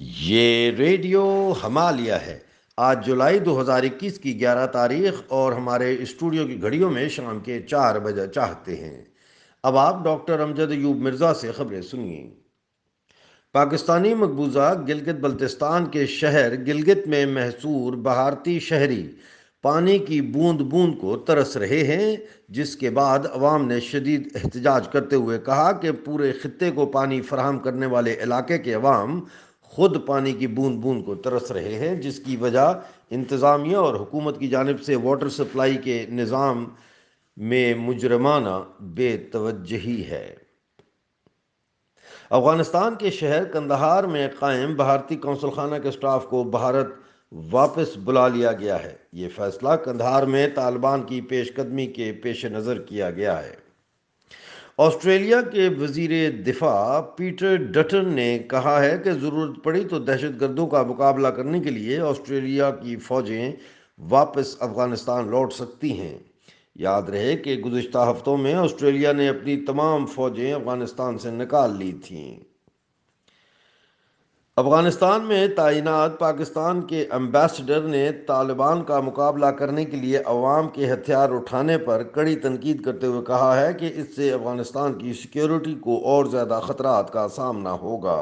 ये रेडियो हमालिया है आज जुलाई 2021 की 11 तारीख और हमारे स्टूडियो की घड़ियों में शाम के चार बजे चाहते हैं अब आप डॉक्टर अमजद यूब मिर्ज़ा से खबरें सुनिए पाकिस्तानी मकबूजा गिलगित बल्तिस्तान के शहर गिलगित में महसूर भारतीय शहरी पानी की बूंद बूंद को तरस रहे हैं जिसके बाद अवाम ने शदीद एहतजाज करते हुए कहा कि पूरे खत्े को पानी फराहम करने वाले इलाके के अवाम खुद पानी की बूंद बूंद को तरस रहे हैं जिसकी वजह इंतज़ामिया और हुकूमत की जानब से वाटर सप्लाई के निज़ाम में मुजरमाना बेतवजही है अफगानिस्तान के शहर कंदहार में कायम भारतीय कौंसल खाना के स्टाफ को भारत वापस बुला लिया गया है ये फैसला कंदहार में तालिबान की पेशकदमी के पेश नज़र किया गया है ऑस्ट्रेलिया के वजीर दिफा पीटर डटन ने कहा है कि ज़रूरत पड़ी तो दहशत गर्दों का मुकाबला करने के लिए ऑस्ट्रेलिया की फ़ौजें वापस अफगानिस्तान लौट सकती हैं याद रहे कि गुजशत हफ्तों में ऑस्ट्रेलिया ने अपनी तमाम फ़ौजें अफगानिस्तान से निकाल ली थीं अफगानिस्तान में तैनात पाकिस्तान के एम्बेसडर ने तालिबान का मुकाबला करने के लिए अवाम के हथियार उठाने पर कड़ी तनकीद करते हुए कहा है कि इससे अफगानिस्तान की सिक्योरिटी को और ज़्यादा ख़तरा का सामना होगा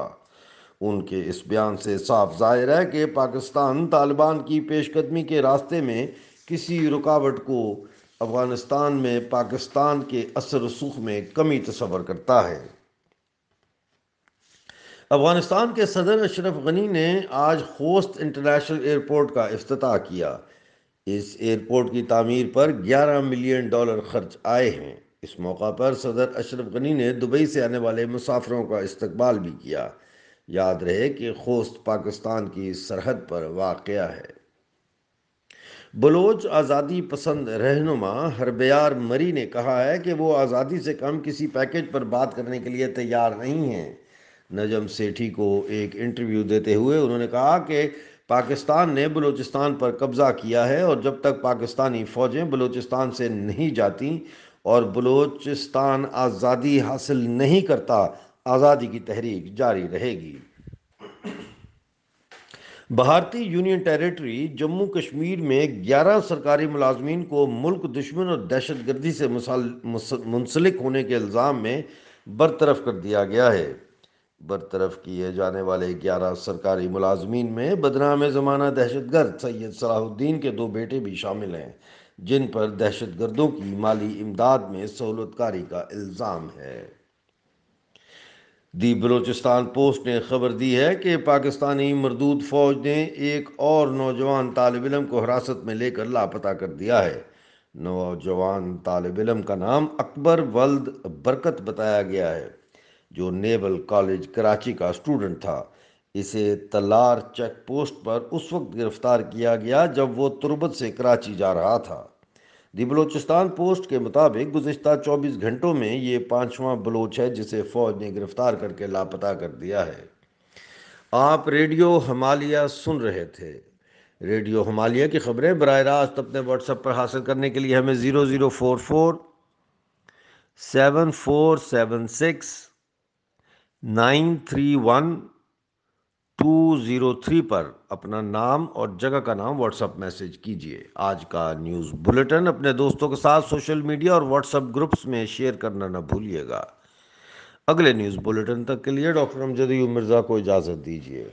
उनके इस बयान से साफ जाहिर है कि पाकिस्तान तालिबान की पेशकदमी के रास्ते में किसी रुकावट को अफगानिस्तान में पाकिस्तान के असर रसूख में कमी तस्वर करता है अफगानिस्तान के सदर अशरफ गनी ने आज होस्त इंटरनेशनल एयरपोर्ट का अफ्ताह किया इस एयरपोर्ट की तमीर पर 11 मिलियन डॉलर खर्च आए हैं इस मौका पर सदर अशरफ गनी ने दुबई से आने वाले मुसाफरों का इस्तबाल भी किया याद रहे कि खोस्त पाकिस्तान की सरहद पर वाक़ है बलोच आज़ादी पसंद रहनुमा हरबियार मरी ने कहा है कि वो आज़ादी से कम किसी पैकेज पर बात करने के लिए तैयार नहीं हैं नजम सेठी को एक इंटरव्यू देते हुए उन्होंने कहा कि पाकिस्तान ने बलूचिस्तान पर कब्ज़ा किया है और जब तक पाकिस्तानी फ़ौजें बलूचिस्तान से नहीं जाती और बलूचिस्तान आज़ादी हासिल नहीं करता आज़ादी की तहरीक जारी रहेगी भारतीय यूनियन टेरिटरी जम्मू कश्मीर में 11 सरकारी मुलाजमीन को मुल्क दुश्मन और दहशत गर्दी से मुंसलिक होने के इल्ज़ाम में बरतरफ कर दिया गया है बरतरफ किए जाने वाले ग्यारह सरकारी मुलाजमीन में बदनाम ज़माना दहशत गर्द सैयद सलाहुद्दीन के दो बेटे भी शामिल हैं जिन पर दहशत गर्दों की माली इमदाद में सहूलतकारी का इल्ज़ाम है दी बलोचिस्तान पोस्ट ने खबर दी है कि पाकिस्तानी मरदूद फौज ने एक और नौजवान तालब इलम को हिरासत में लेकर लापता कर दिया है नौजवान तालब इलम का नाम अकबर वल्द बरकत बताया गया है जो नेवल कॉलेज कराची का स्टूडेंट था इसे तलार चेक पोस्ट पर उस वक्त गिरफ्तार किया गया जब वो तुरबत से कराची जा रहा था दी बलोचिस्तान पोस्ट के मुताबिक गुजशत 24 घंटों में ये पांचवा बलोच है जिसे फ़ौज ने गिरफ्तार करके लापता कर दिया है आप रेडियो हमालिया सुन रहे थे रेडियो हमालिया की खबरें बर रास्त अपने व्हाट्सएप पर हासिल करने के लिए हमें zero zero four four seven four seven six 931203 पर अपना नाम और जगह का नाम व्हाट्सएप मैसेज कीजिए आज का न्यूज़ बुलेटिन अपने दोस्तों के साथ सोशल मीडिया और व्हाट्सएप ग्रुप्स में शेयर करना ना भूलिएगा अगले न्यूज़ बुलेटिन तक के लिए डॉक्टर अमजद मिर्ज़ा को इजाज़त दीजिए